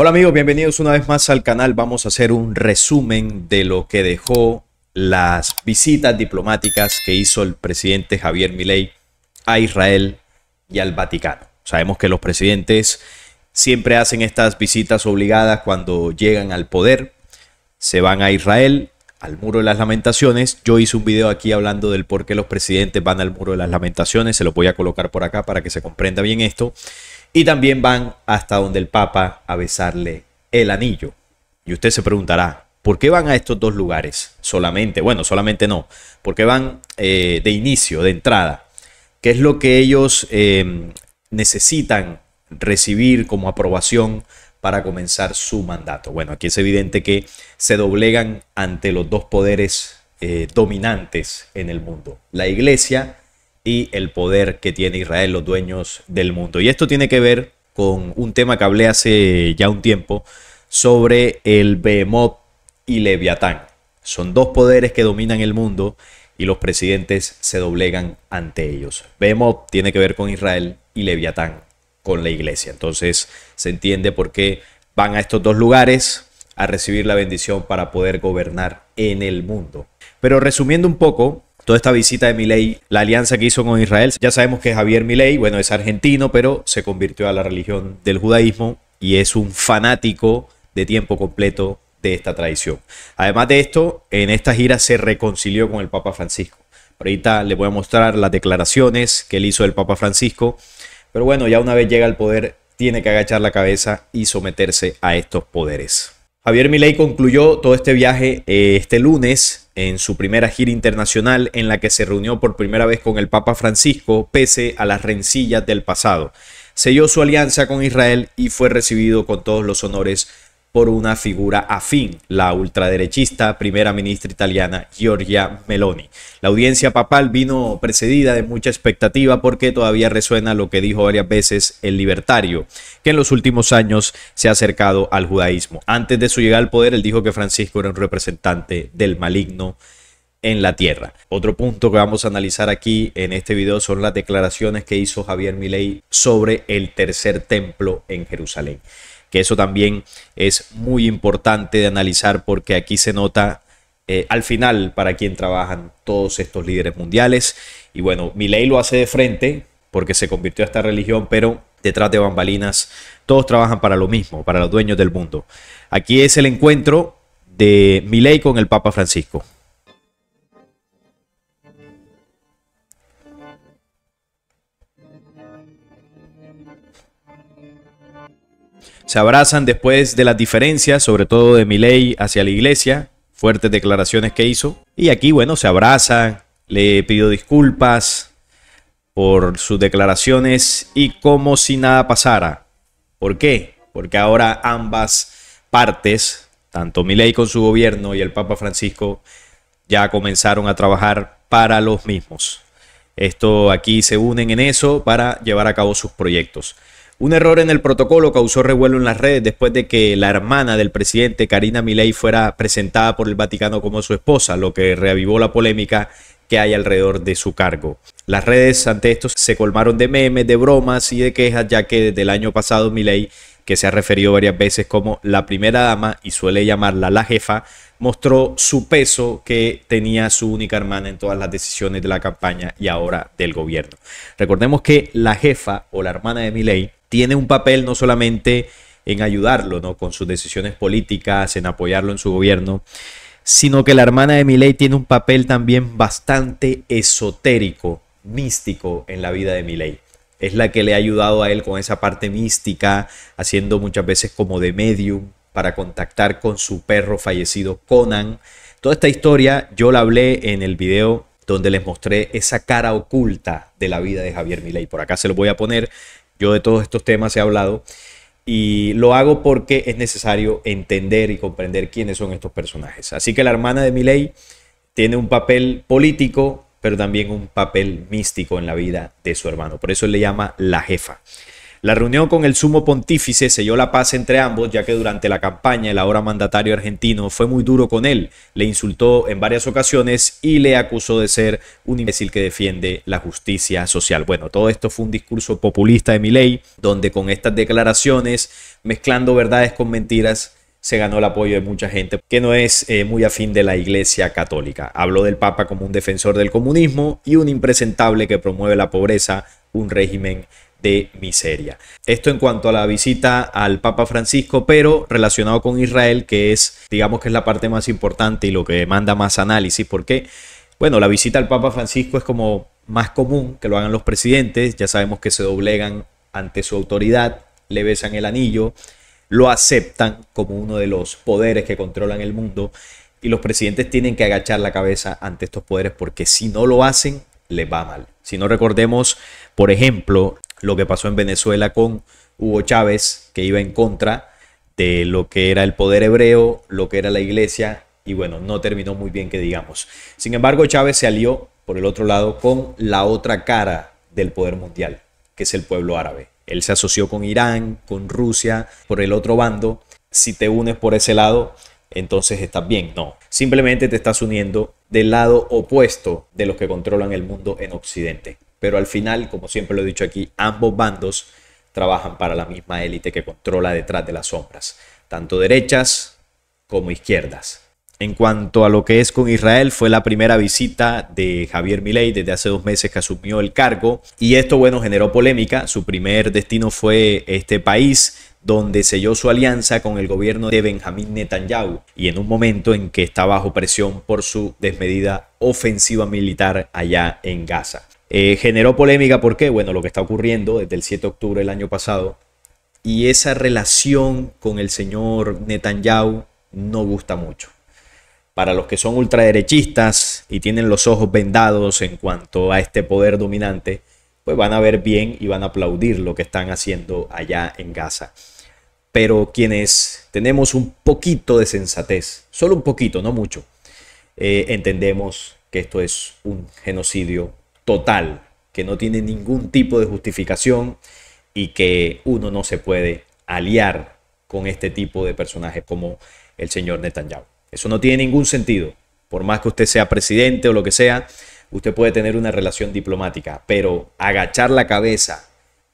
Hola amigos, bienvenidos una vez más al canal. Vamos a hacer un resumen de lo que dejó las visitas diplomáticas que hizo el presidente Javier Milei a Israel y al Vaticano. Sabemos que los presidentes siempre hacen estas visitas obligadas cuando llegan al poder. Se van a Israel, al Muro de las Lamentaciones. Yo hice un video aquí hablando del por qué los presidentes van al Muro de las Lamentaciones. Se lo voy a colocar por acá para que se comprenda bien esto y también van hasta donde el Papa a besarle el anillo. Y usted se preguntará, ¿por qué van a estos dos lugares solamente? Bueno, solamente no, porque van eh, de inicio, de entrada? ¿Qué es lo que ellos em, necesitan recibir como aprobación para comenzar su mandato? Bueno, aquí es evidente que se doblegan ante los dos poderes eh, dominantes en el mundo, la iglesia y el poder que tiene Israel, los dueños del mundo. Y esto tiene que ver con un tema que hablé hace ya un tiempo sobre el Behemoth y Leviatán. Son dos poderes que dominan el mundo y los presidentes se doblegan ante ellos. Behemoth tiene que ver con Israel y Leviatán con la iglesia. Entonces se entiende por qué van a estos dos lugares a recibir la bendición para poder gobernar en el mundo. Pero resumiendo un poco, toda esta visita de Milei, la alianza que hizo con Israel. Ya sabemos que Javier Milei, bueno, es argentino, pero se convirtió a la religión del judaísmo y es un fanático de tiempo completo de esta tradición. Además de esto, en esta gira se reconcilió con el Papa Francisco. Ahorita le voy a mostrar las declaraciones que él hizo el Papa Francisco. Pero bueno, ya una vez llega al poder, tiene que agachar la cabeza y someterse a estos poderes. Javier Milei concluyó todo este viaje eh, este lunes en su primera gira internacional en la que se reunió por primera vez con el Papa Francisco pese a las rencillas del pasado. Selló su alianza con Israel y fue recibido con todos los honores por una figura afín, la ultraderechista primera ministra italiana Giorgia Meloni. La audiencia papal vino precedida de mucha expectativa porque todavía resuena lo que dijo varias veces el libertario, que en los últimos años se ha acercado al judaísmo. Antes de su llegada al poder, él dijo que Francisco era un representante del maligno en la tierra. Otro punto que vamos a analizar aquí en este video son las declaraciones que hizo Javier Milei sobre el tercer templo en Jerusalén que eso también es muy importante de analizar porque aquí se nota eh, al final para quién trabajan todos estos líderes mundiales. Y bueno, Milei lo hace de frente porque se convirtió a esta religión, pero detrás de bambalinas todos trabajan para lo mismo, para los dueños del mundo. Aquí es el encuentro de Milei con el Papa Francisco. se abrazan después de las diferencias, sobre todo de Milei hacia la iglesia, fuertes declaraciones que hizo. Y aquí, bueno, se abrazan, le pido disculpas por sus declaraciones y como si nada pasara. ¿Por qué? Porque ahora ambas partes, tanto Milei con su gobierno y el Papa Francisco, ya comenzaron a trabajar para los mismos. Esto aquí se unen en eso para llevar a cabo sus proyectos. Un error en el protocolo causó revuelo en las redes después de que la hermana del presidente, Karina Milei, fuera presentada por el Vaticano como su esposa, lo que reavivó la polémica que hay alrededor de su cargo. Las redes ante esto se colmaron de memes, de bromas y de quejas, ya que desde el año pasado Milei, que se ha referido varias veces como la primera dama y suele llamarla la jefa, mostró su peso que tenía su única hermana en todas las decisiones de la campaña y ahora del gobierno. Recordemos que la jefa o la hermana de Milei tiene un papel no solamente en ayudarlo, ¿no? Con sus decisiones políticas, en apoyarlo en su gobierno, sino que la hermana de Milei tiene un papel también bastante esotérico, místico en la vida de Milei. Es la que le ha ayudado a él con esa parte mística, haciendo muchas veces como de medium para contactar con su perro fallecido Conan. Toda esta historia yo la hablé en el video donde les mostré esa cara oculta de la vida de Javier Milei. Por acá se lo voy a poner yo de todos estos temas he hablado y lo hago porque es necesario entender y comprender quiénes son estos personajes. Así que la hermana de Miley tiene un papel político, pero también un papel místico en la vida de su hermano. Por eso le llama la jefa. La reunión con el sumo pontífice selló la paz entre ambos, ya que durante la campaña el ahora mandatario argentino fue muy duro con él, le insultó en varias ocasiones y le acusó de ser un imbécil que defiende la justicia social. Bueno, todo esto fue un discurso populista de Milei, donde con estas declaraciones, mezclando verdades con mentiras, se ganó el apoyo de mucha gente que no es eh, muy afín de la Iglesia Católica. Habló del Papa como un defensor del comunismo y un impresentable que promueve la pobreza, un régimen de miseria. Esto en cuanto a la visita al Papa Francisco, pero relacionado con Israel, que es, digamos que es la parte más importante y lo que demanda más análisis, porque, bueno, la visita al Papa Francisco es como más común que lo hagan los presidentes, ya sabemos que se doblegan ante su autoridad, le besan el anillo, lo aceptan como uno de los poderes que controlan el mundo y los presidentes tienen que agachar la cabeza ante estos poderes porque si no lo hacen, les va mal. Si no recordemos, por ejemplo, lo que pasó en Venezuela con Hugo Chávez, que iba en contra de lo que era el poder hebreo, lo que era la iglesia, y bueno, no terminó muy bien que digamos. Sin embargo, Chávez se alió, por el otro lado, con la otra cara del poder mundial, que es el pueblo árabe. Él se asoció con Irán, con Rusia, por el otro bando. Si te unes por ese lado, entonces estás bien. No, simplemente te estás uniendo del lado opuesto de los que controlan el mundo en Occidente. Pero al final, como siempre lo he dicho aquí, ambos bandos trabajan para la misma élite que controla detrás de las sombras, tanto derechas como izquierdas. En cuanto a lo que es con Israel, fue la primera visita de Javier Milei desde hace dos meses que asumió el cargo y esto, bueno, generó polémica. Su primer destino fue este país donde selló su alianza con el gobierno de Benjamín Netanyahu y en un momento en que está bajo presión por su desmedida ofensiva militar allá en Gaza. Eh, generó polémica, porque, Bueno, lo que está ocurriendo desde el 7 de octubre del año pasado y esa relación con el señor Netanyahu no gusta mucho. Para los que son ultraderechistas y tienen los ojos vendados en cuanto a este poder dominante, pues van a ver bien y van a aplaudir lo que están haciendo allá en Gaza. Pero quienes tenemos un poquito de sensatez, solo un poquito, no mucho, eh, entendemos que esto es un genocidio total, que no tiene ningún tipo de justificación y que uno no se puede aliar con este tipo de personajes como el señor Netanyahu. Eso no tiene ningún sentido. Por más que usted sea presidente o lo que sea, usted puede tener una relación diplomática, pero agachar la cabeza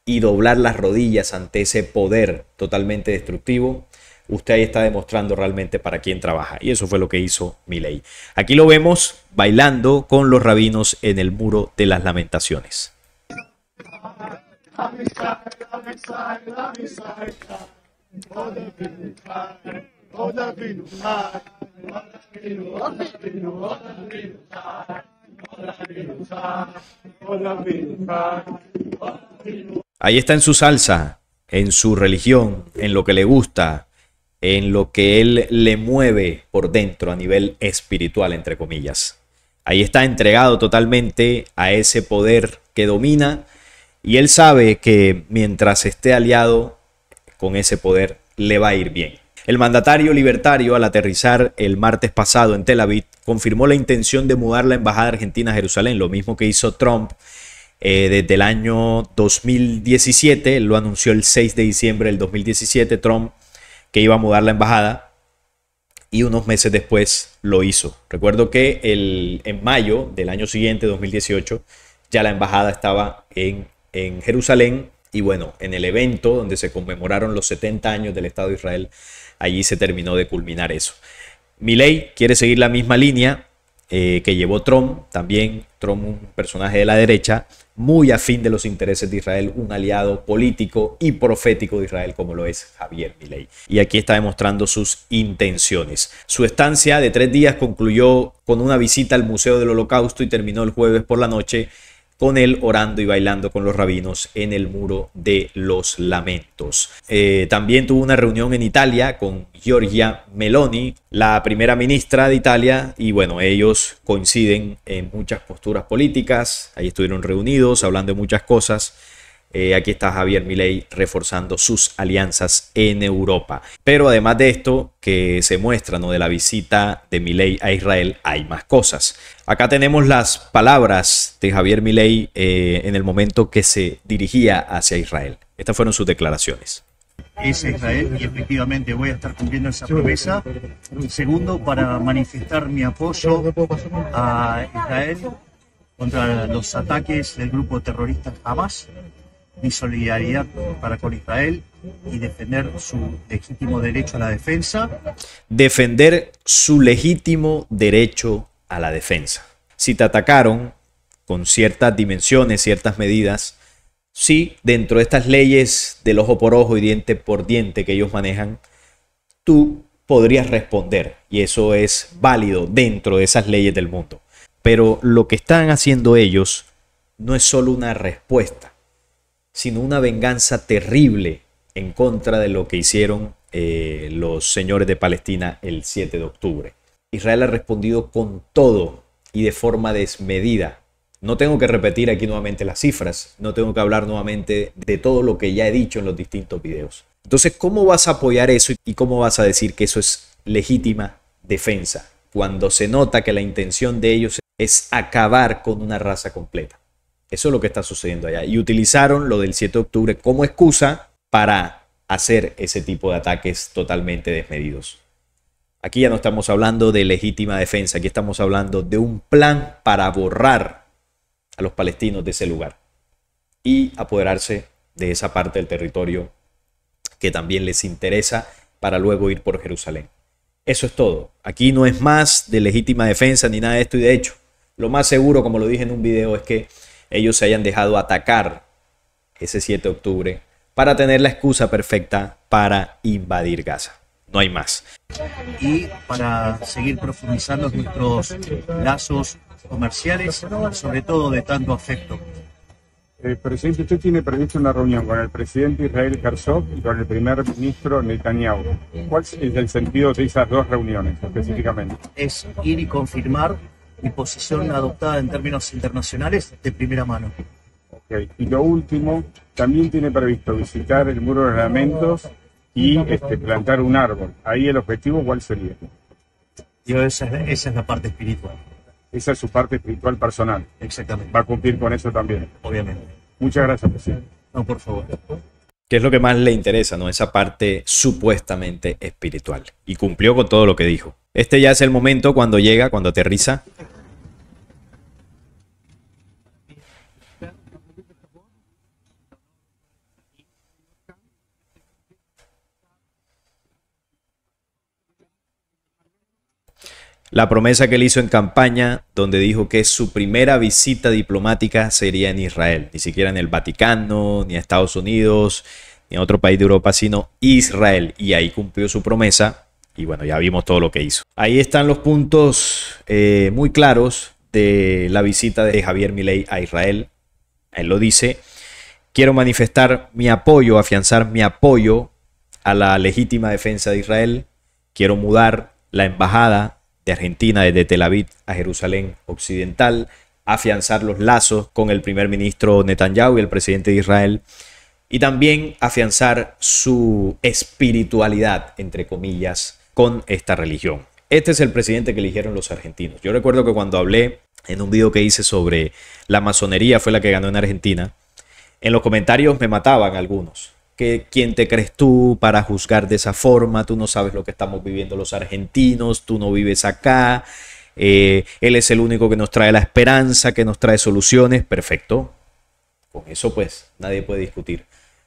y doblar las rodillas ante ese poder totalmente destructivo usted ahí está demostrando realmente para quién trabaja. Y eso fue lo que hizo ley. Aquí lo vemos bailando con los rabinos en el muro de las lamentaciones. Ahí está en su salsa, en su religión, en lo que le gusta, en lo que él le mueve por dentro a nivel espiritual, entre comillas. Ahí está entregado totalmente a ese poder que domina y él sabe que mientras esté aliado con ese poder le va a ir bien. El mandatario libertario al aterrizar el martes pasado en Tel Aviv confirmó la intención de mudar la embajada argentina a Jerusalén, lo mismo que hizo Trump eh, desde el año 2017, lo anunció el 6 de diciembre del 2017 Trump que iba a mudar la embajada y unos meses después lo hizo. Recuerdo que el, en mayo del año siguiente, 2018, ya la embajada estaba en, en Jerusalén y bueno, en el evento donde se conmemoraron los 70 años del Estado de Israel, allí se terminó de culminar eso. ley quiere seguir la misma línea, eh, que llevó Trump, también Trump un personaje de la derecha, muy afín de los intereses de Israel, un aliado político y profético de Israel como lo es Javier Milei. Y aquí está demostrando sus intenciones. Su estancia de tres días concluyó con una visita al Museo del Holocausto y terminó el jueves por la noche con él orando y bailando con los rabinos en el muro de los lamentos. Eh, también tuvo una reunión en Italia con Giorgia Meloni, la primera ministra de Italia, y bueno, ellos coinciden en muchas posturas políticas, ahí estuvieron reunidos hablando de muchas cosas. Eh, aquí está Javier Milei reforzando sus alianzas en Europa. Pero además de esto que se muestra ¿no? de la visita de Milei a Israel, hay más cosas. Acá tenemos las palabras de Javier Milei eh, en el momento que se dirigía hacia Israel. Estas fueron sus declaraciones es Israel y efectivamente voy a estar cumpliendo esa promesa. Segundo, para manifestar mi apoyo a Israel contra los ataques del grupo terrorista Hamas mi solidaridad para con Israel y defender su legítimo derecho a la defensa. Defender su legítimo derecho a la defensa. Si te atacaron con ciertas dimensiones, ciertas medidas, sí, dentro de estas leyes del ojo por ojo y diente por diente que ellos manejan, tú podrías responder y eso es válido dentro de esas leyes del mundo. Pero lo que están haciendo ellos no es solo una respuesta, sino una venganza terrible en contra de lo que hicieron eh, los señores de Palestina el 7 de octubre. Israel ha respondido con todo y de forma desmedida. No tengo que repetir aquí nuevamente las cifras, no tengo que hablar nuevamente de todo lo que ya he dicho en los distintos videos. Entonces, ¿cómo vas a apoyar eso y cómo vas a decir que eso es legítima defensa cuando se nota que la intención de ellos es acabar con una raza completa? Eso es lo que está sucediendo allá. Y utilizaron lo del 7 de octubre como excusa para hacer ese tipo de ataques totalmente desmedidos. Aquí ya no estamos hablando de legítima defensa, aquí estamos hablando de un plan para borrar a los palestinos de ese lugar y apoderarse de esa parte del territorio que también les interesa para luego ir por Jerusalén. Eso es todo. Aquí no es más de legítima defensa ni nada de esto y de hecho, lo más seguro, como lo dije en un video, es que ellos se hayan dejado atacar ese 7 de octubre para tener la excusa perfecta para invadir Gaza. No hay más. Y para seguir profundizando nuestros lazos comerciales, sobre todo de tanto afecto. presidente, usted tiene previsto una reunión con el presidente Israel Herzog y con el primer ministro Netanyahu. ¿Cuál es el sentido de esas dos reuniones específicamente? Es ir y confirmar y posición adoptada en términos internacionales de primera mano. Okay. Y lo último, también tiene previsto visitar el muro de lamentos y este, plantar un árbol. Ahí el objetivo, ¿cuál sería? Yo, esa, esa es la parte espiritual. Esa es su parte espiritual personal. Exactamente. Va a cumplir con eso también. Obviamente. Muchas gracias, presidente. No, por favor. ¿Qué es lo que más le interesa, no? Esa parte supuestamente espiritual. Y cumplió con todo lo que dijo. Este ya es el momento cuando llega, cuando aterriza, la promesa que él hizo en campaña, donde dijo que su primera visita diplomática sería en Israel, ni siquiera en el Vaticano, ni a Estados Unidos, ni a otro país de Europa, sino Israel. Y ahí cumplió su promesa y bueno, ya vimos todo lo que hizo. Ahí están los puntos eh, muy claros de la visita de Javier Milei a Israel. Él lo dice, quiero manifestar mi apoyo, afianzar mi apoyo a la legítima defensa de Israel. Quiero mudar la embajada de Argentina desde Tel Aviv a Jerusalén Occidental, afianzar los lazos con el primer ministro Netanyahu y el presidente de Israel, y también afianzar su espiritualidad, entre comillas, con esta religión. Este es el presidente que eligieron los argentinos. Yo recuerdo que cuando hablé en un video que hice sobre la masonería, fue la que ganó en Argentina, en los comentarios me mataban algunos que quién te crees tú para juzgar de esa forma, tú no sabes lo que estamos viviendo los argentinos, tú no vives acá, eh, él es el único que nos trae la esperanza, que nos trae soluciones, perfecto, con eso pues nadie puede discutir,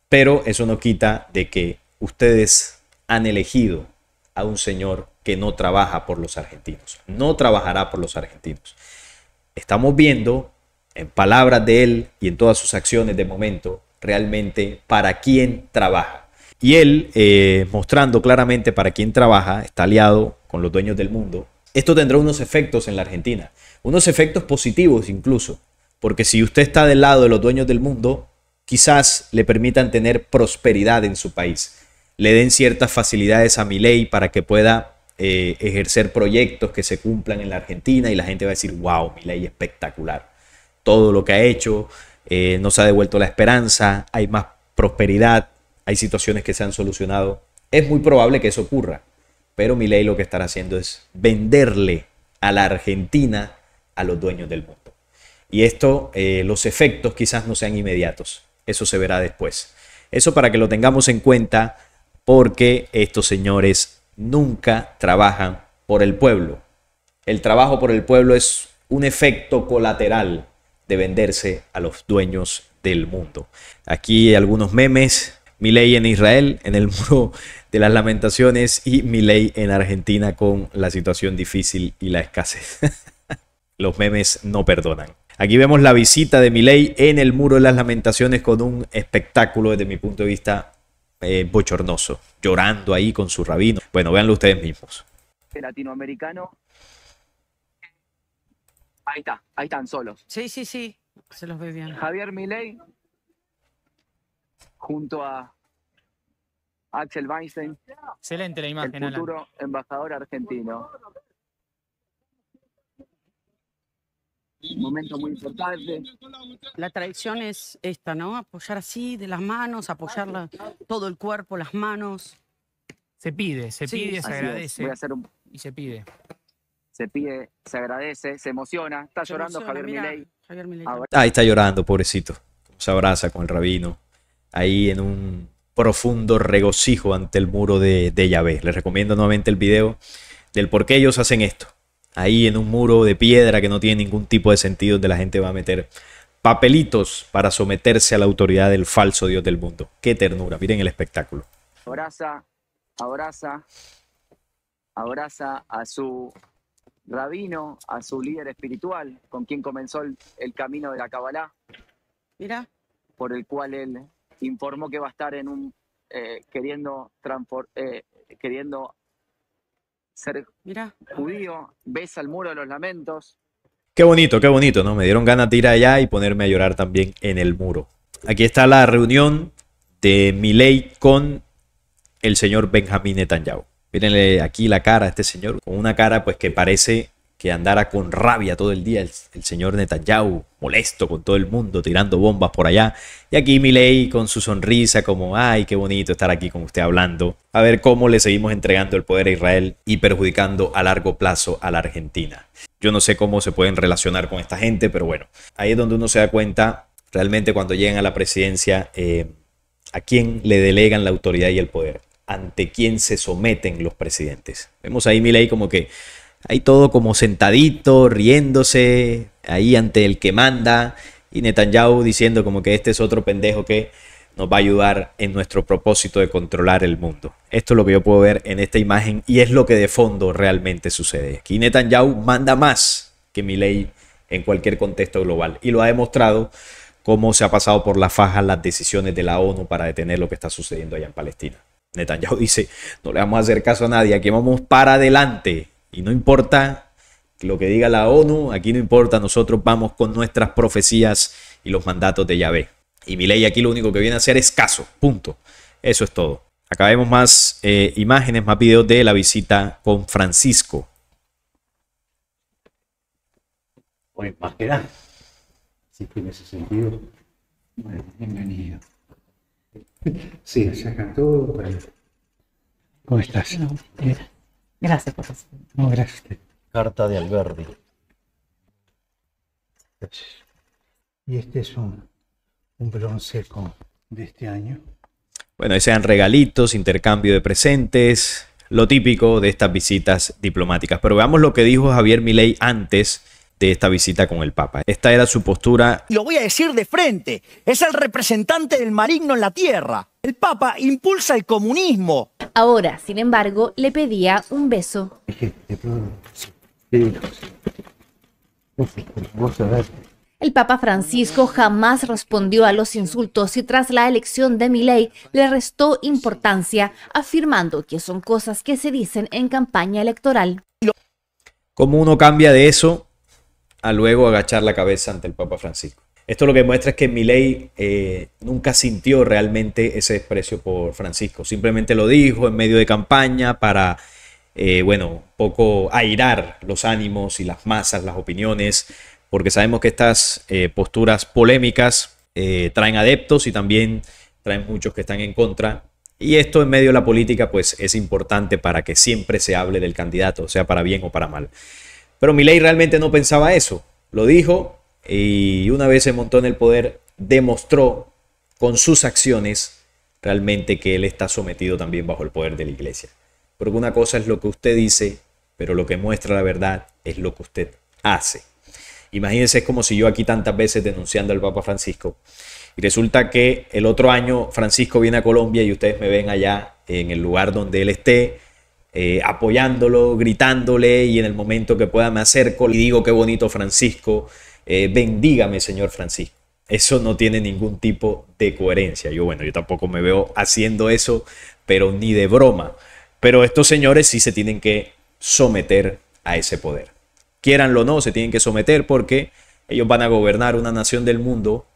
pero eso no quita de que ustedes han elegido a un señor que no trabaja por los argentinos, no trabajará por los argentinos. Estamos viendo en palabras de él y en todas sus acciones de momento realmente para quien trabaja. Y él, eh, mostrando claramente para quién trabaja, está aliado con los dueños del mundo. Esto tendrá unos efectos en la Argentina, unos efectos positivos incluso, porque si usted está del lado de los dueños del mundo, quizás le permitan tener prosperidad en su país, le den ciertas facilidades a mi ley para que pueda eh, ejercer proyectos que se cumplan en la Argentina y la gente va a decir, wow, mi ley espectacular, todo lo que ha hecho, no eh, nos ha devuelto la esperanza, hay más prosperidad, hay situaciones que se han solucionado. Es muy probable que eso ocurra, pero mi ley lo que estará haciendo es venderle a la Argentina a los dueños del mundo. Y esto, eh, los efectos quizás no sean inmediatos, eso se verá después. Eso para que lo tengamos en cuenta porque estos señores nunca trabajan por el pueblo. El trabajo por el pueblo es un efecto colateral de venderse a los dueños del mundo. Aquí algunos memes. Milei en Israel, en el muro de las lamentaciones, y ley en Argentina con la situación difícil y la escasez. los memes no perdonan. Aquí vemos la visita de Milei en el muro de las lamentaciones con un espectáculo desde mi punto de vista eh, bochornoso, llorando ahí con su rabino. Bueno, véanlo ustedes mismos. latinoamericano Ahí está, ahí están solos. Sí, sí, sí, se los ve bien. Javier Milei junto a Axel Weinstein. Excelente la imagen, el futuro embajador argentino. Un momento muy importante. La tradición es esta, ¿no? Apoyar así de las manos, apoyar todo el cuerpo, las manos. Se pide, se pide, se agradece. Y se pide se pide, se agradece, se emociona. Está llorando Javier, Milei. Ahí está llorando, pobrecito. Se abraza con el rabino. Ahí en un profundo regocijo ante el muro de, de Yahvé. Les recomiendo nuevamente el video del por qué ellos hacen esto. Ahí en un muro de piedra que no tiene ningún tipo de sentido, donde la gente va a meter papelitos para someterse a la autoridad del falso Dios del mundo. Qué ternura, miren el espectáculo. Abraza, abraza, abraza a su rabino, a su líder espiritual, con quien comenzó el, camino de la Kabbalah. Mira. Por el cual él informó que va a estar en un. Eh, queriendo, eh, queriendo ser mira judío, besa el muro de los lamentos. Qué bonito, qué bonito, ¿no? Me dieron ganas de ir allá y ponerme a llorar también en el muro. Aquí está la reunión de Milei con el señor Benjamín Netanyahu. Mírenle aquí la cara a este señor, con una cara pues que parece que andara con rabia todo el día el, señor Netanyahu, molesto con todo el mundo, tirando bombas por allá. Y aquí Milei con su sonrisa como, ay, qué bonito estar aquí con usted hablando. A ver cómo le seguimos entregando el poder a Israel y perjudicando a largo plazo a la Argentina. Yo no sé cómo se pueden relacionar con esta gente, pero bueno, ahí es donde uno se da cuenta realmente cuando llegan a la presidencia eh, a quién le delegan la autoridad y el poder ante quien se someten los presidentes. Vemos ahí Milei como que hay todo como sentadito, riéndose, ahí ante el que manda, y Netanyahu diciendo como que este es otro pendejo que nos va a ayudar en nuestro propósito de controlar el mundo. Esto es lo que yo puedo ver en esta imagen y es lo que de fondo realmente sucede. Aquí Netanyahu manda más que Milei en cualquier contexto global y lo ha demostrado cómo se ha pasado por la faja las decisiones de la ONU para detener lo que está sucediendo allá en Palestina. Netanyahu dice, no le vamos a hacer caso a nadie, aquí vamos para adelante. Y no importa lo que diga la ONU, aquí no importa, nosotros vamos con nuestras profecías y los mandatos de Yahvé. Y mi ley aquí lo único que viene a hacer es caso, punto. Eso es todo. Acabemos más eh, imágenes, más videos de la visita con Francisco. Pues más que nada. ese sentido, bienvenido. Sí, se todo. ¿Cómo estás? Eh, gracias por Carta de Alberti. Y este es un, un bronce de este año. Bueno, y sean regalitos, intercambio de presentes, lo típico de estas visitas diplomáticas. Pero veamos lo que dijo Javier Milei antes de esta visita con el Papa. Esta era su postura. Lo voy a decir de frente, es el representante del marigno en la tierra. El Papa impulsa el comunismo. Ahora, sin embargo, le pedía un beso. El Papa Francisco jamás respondió a los insultos y tras la elección de Milei le restó importancia, afirmando que son cosas que se dicen en campaña electoral. ¿Cómo uno cambia de eso a luego agachar la cabeza ante el Papa Francisco. Esto lo que muestra es que Milei eh, nunca sintió realmente ese desprecio por Francisco. Simplemente lo dijo en medio de campaña para, eh, bueno, poco airar los ánimos y las masas, las opiniones, porque sabemos que estas eh, posturas polémicas traen adeptos y también traen muchos que están en contra. Y esto en medio de la política, pues es importante para que siempre se hable del candidato, sea para bien o para mal. Pero ley realmente no pensaba eso. Lo dijo y una vez se montó en el poder, demostró con sus acciones realmente que él está sometido también bajo el poder de la iglesia. Porque una cosa es lo que usted dice, pero lo que muestra la verdad es lo que usted hace. Imagínense, es como si yo aquí tantas veces denunciando al Papa Francisco. Y resulta que el otro año Francisco viene a Colombia y ustedes me ven allá en el lugar donde él esté eh, apoyándolo, gritándole y en el momento que pueda me acerco y digo qué bonito Francisco, eh, bendígame señor Francisco. Eso no tiene ningún tipo de coherencia. Yo bueno, yo tampoco me veo haciendo eso, pero ni de broma. Pero estos señores sí se tienen que someter a ese poder. Quieranlo o no, se tienen que someter porque ellos van a gobernar una nación del mundo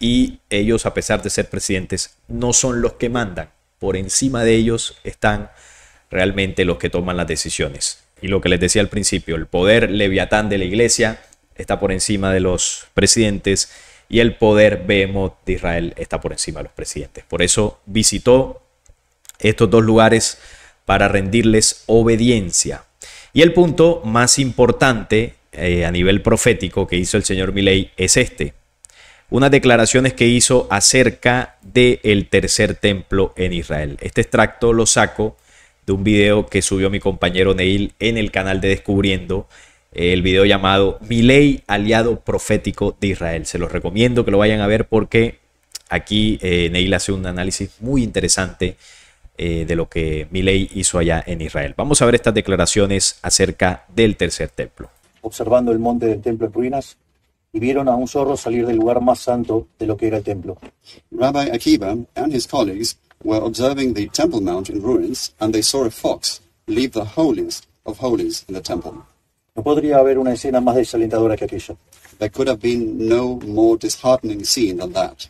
y ellos, a pesar de ser presidentes, no son los que mandan. Por encima de ellos están realmente los que toman las decisiones. Y lo que les decía al principio, el poder leviatán de la iglesia está por encima de los presidentes y el poder behemoth de Israel está por encima de los presidentes. Por eso visitó estos dos lugares para rendirles obediencia. Y el punto más importante eh, a nivel profético que hizo el señor Milei es este. Unas declaraciones que hizo acerca del tercer templo en Israel. Este extracto lo saco de un video que subió mi compañero Neil en el canal de Descubriendo, el video llamado ley, aliado profético de Israel. Se los recomiendo que lo vayan a ver porque aquí eh, Neil hace un análisis muy interesante eh, de lo que ley hizo allá en Israel. Vamos a ver estas declaraciones acerca del tercer templo. Observando el monte del templo en ruinas, y vieron a un zorro salir del lugar más santo de lo que era el templo. Rabbi Akiva and his colleagues were observing the Temple Mount in ruins, and they saw a fox leave the holiest of holies in the temple. No podría haber una escena más desalentadora que aquella. There could have been no more disheartening scene than that.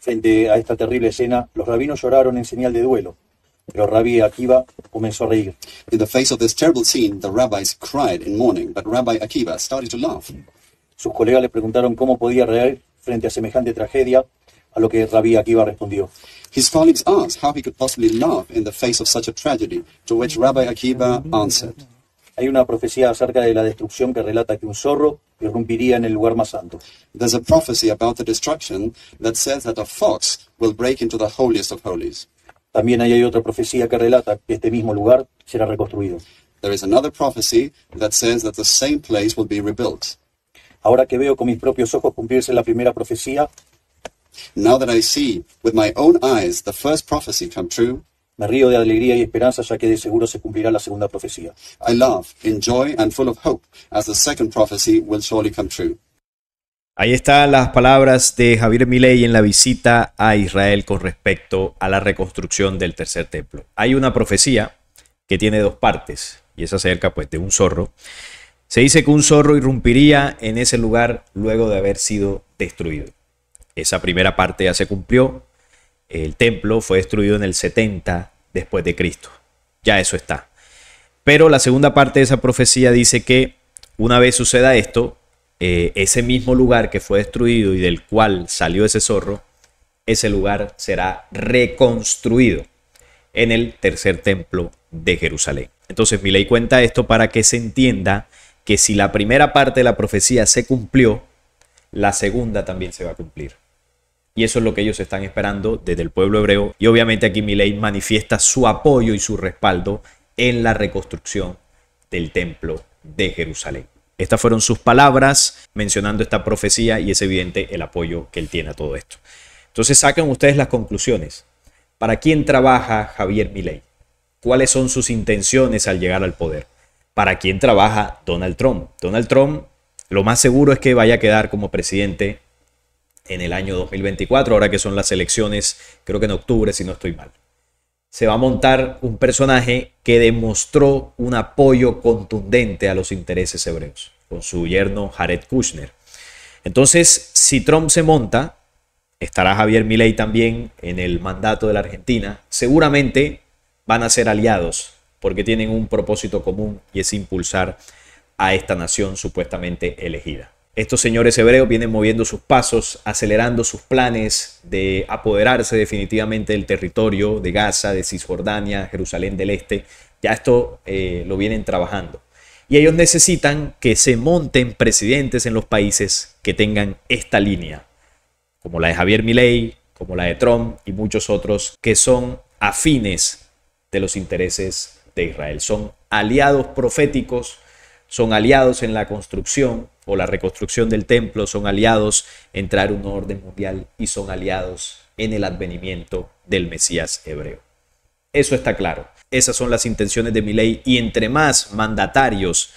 Frente a esta terrible escena, los rabinos lloraron en señal de duelo. Pero Rabbi Akiva comenzó a reír. In the face of this terrible scene, the rabbis cried in mourning, but Rabbi Akiva started to laugh. Sus colegas le preguntaron cómo podía reír frente a semejante tragedia a lo que Rabbi Akiva respondió. His colleagues asked how he could possibly laugh in the face of such a tragedy, to which Rabbi Akiva answered. Hay una profecía acerca de la destrucción que relata que un zorro irrumpiría en el lugar más santo. There's a prophecy about the destruction that says that a fox will break into the holiest of holies. También hay otra profecía que relata que este mismo lugar será reconstruido. There is another prophecy that says that the same place will be rebuilt. Ahora que veo con mis propios ojos cumplirse la primera profecía, Now that I see with my own eyes the first prophecy come true, me río de alegría y esperanza ya que de seguro se cumplirá la segunda profecía. I laugh in and full of hope as the second prophecy will surely come true. Ahí están las palabras de Javier Milei en la visita a Israel con respecto a la reconstrucción del tercer templo. Hay una profecía que tiene dos partes y es acerca pues de un zorro. Se dice que un zorro irrumpiría en ese lugar luego de haber sido destruido. Esa primera parte ya se cumplió. El templo fue destruido en el 70 después de Cristo. Ya eso está. Pero la segunda parte de esa profecía dice que una vez suceda esto, eh, ese mismo lugar que fue destruido y del cual salió ese zorro, ese lugar será reconstruido en el tercer templo de Jerusalén. Entonces mi ley cuenta esto para que se entienda que si la primera parte de la profecía se cumplió, la segunda también se va a cumplir. Y eso es lo que ellos están esperando desde el pueblo hebreo. Y obviamente aquí Milei manifiesta su apoyo y su respaldo en la reconstrucción del templo de Jerusalén. Estas fueron sus palabras mencionando esta profecía y es evidente el apoyo que él tiene a todo esto. Entonces saquen ustedes las conclusiones. ¿Para quién trabaja Javier Milei? ¿Cuáles son sus intenciones al llegar al poder? ¿Para quién trabaja Donald Trump? Donald Trump lo más seguro es que vaya a quedar como presidente en el año 2024, ahora que son las elecciones, creo que en octubre, si no estoy mal. Se va a montar un personaje que demostró un apoyo contundente a los intereses hebreos, con su yerno Jared Kushner. Entonces, si Trump se monta, estará Javier Milei también en el mandato de la Argentina, seguramente van a ser aliados, porque tienen un propósito común y es impulsar a esta nación supuestamente elegida. Estos señores hebreos vienen moviendo sus pasos, acelerando sus planes de apoderarse definitivamente del territorio de Gaza, de Cisjordania, Jerusalén del Este. Ya esto eh, lo vienen trabajando. Y ellos necesitan que se monten presidentes en los países que tengan esta línea, como la de Javier Milei, como la de Trump y muchos otros que son afines de los intereses de Israel. Son aliados proféticos son aliados en la construcción o la reconstrucción del templo, son aliados en un orden mundial y son aliados en el advenimiento del Mesías hebreo. Eso está claro. Esas son las intenciones de mi ley y entre más mandatarios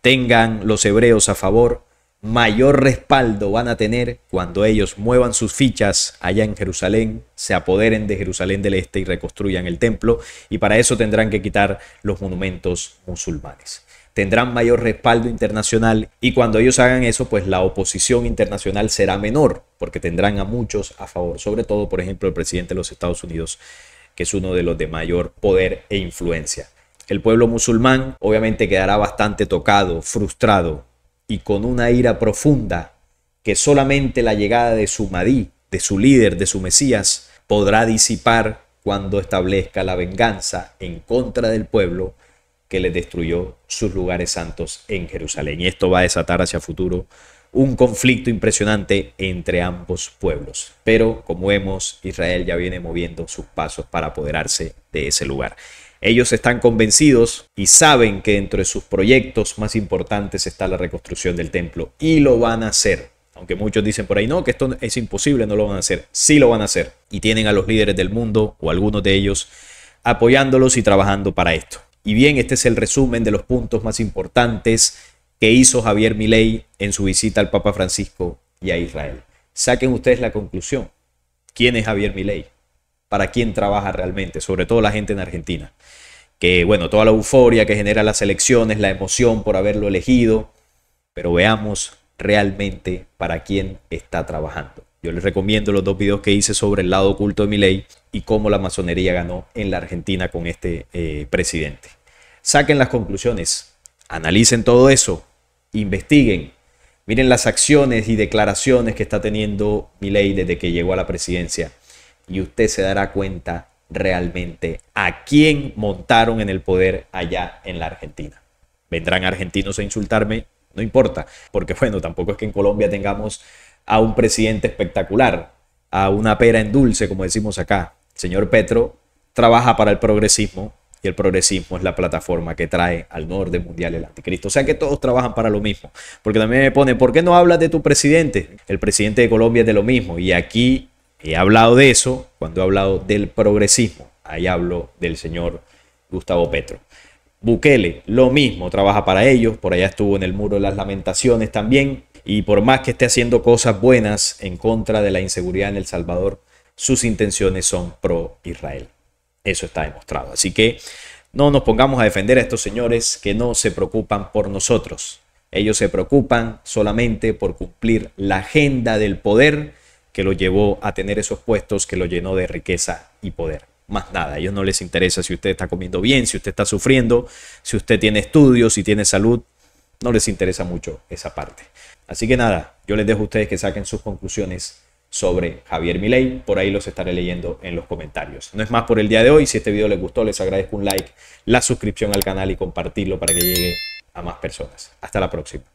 tengan los hebreos a favor, mayor respaldo van a tener cuando ellos muevan sus fichas allá en Jerusalén, se apoderen de Jerusalén del Este y reconstruyan el templo, y para eso tendrán que quitar los monumentos musulmanes tendrán mayor respaldo internacional y cuando ellos hagan eso, pues la oposición internacional será menor, porque tendrán a muchos a favor, sobre todo, por ejemplo, el presidente de los Estados Unidos, que es uno de los de mayor poder e influencia. El pueblo musulmán obviamente quedará bastante tocado, frustrado y con una ira profunda que solamente la llegada de su Madí, de su líder, de su Mesías, podrá disipar cuando establezca la venganza en contra del pueblo que les destruyó sus lugares santos en Jerusalén. Y esto va a desatar hacia futuro un conflicto impresionante entre ambos pueblos. Pero como vemos, Israel ya viene moviendo sus pasos para apoderarse de ese lugar. Ellos están convencidos y saben que entre sus proyectos más importantes está la reconstrucción del templo y lo van a hacer. Aunque muchos dicen por ahí, no, que esto es imposible, no lo van a hacer. Sí lo van a hacer. Y tienen a los líderes del mundo o algunos de ellos apoyándolos y trabajando para esto. Y bien, este es el resumen de los puntos más importantes que hizo Javier Milei en su visita al Papa Francisco y a Israel. Saquen ustedes la conclusión. ¿Quién es Javier Milei? ¿Para quién trabaja realmente? Sobre todo la gente en Argentina. Que bueno, toda la euforia que genera las elecciones, la emoción por haberlo elegido, pero veamos realmente para quién está trabajando. Yo les recomiendo los dos videos que hice sobre el lado oculto de mi ley y cómo la masonería ganó en la Argentina con este eh, presidente. Saquen las conclusiones, analicen todo eso, investiguen, miren las acciones y declaraciones que está teniendo Milei desde que llegó a la presidencia y usted se dará cuenta realmente a quién montaron en el poder allá en la Argentina. Vendrán argentinos a insultarme, no importa, porque bueno, tampoco es que en Colombia tengamos a un presidente espectacular, a una pera en dulce, como decimos acá. El señor Petro trabaja para el progresismo y el progresismo es la plataforma que trae al norte mundial el anticristo. O sea que todos trabajan para lo mismo. Porque también me pone, ¿por qué no hablas de tu presidente? El presidente de Colombia es de lo mismo. Y aquí he hablado de eso cuando he hablado del progresismo. Ahí hablo del señor Gustavo Petro. Bukele, lo mismo, trabaja para ellos. Por allá estuvo en el muro de las lamentaciones también y por más que esté haciendo cosas buenas en contra de la inseguridad en El Salvador, sus intenciones son pro-Israel. Eso está demostrado. Así que no nos pongamos a defender a estos señores que no se preocupan por nosotros. Ellos se preocupan solamente por cumplir la agenda del poder que lo llevó a tener esos puestos, que lo llenó de riqueza y poder. Más nada, a ellos no les interesa si usted está comiendo bien, si usted está sufriendo, si usted tiene estudios, si tiene salud no les interesa mucho esa parte. Así que nada, yo les dejo a ustedes que saquen sus conclusiones sobre Javier Milei, por ahí los estaré leyendo en los comentarios. No es más por el día de hoy, si este video les gustó les agradezco un like, la suscripción al canal y compartirlo para que llegue a más personas. Hasta la próxima.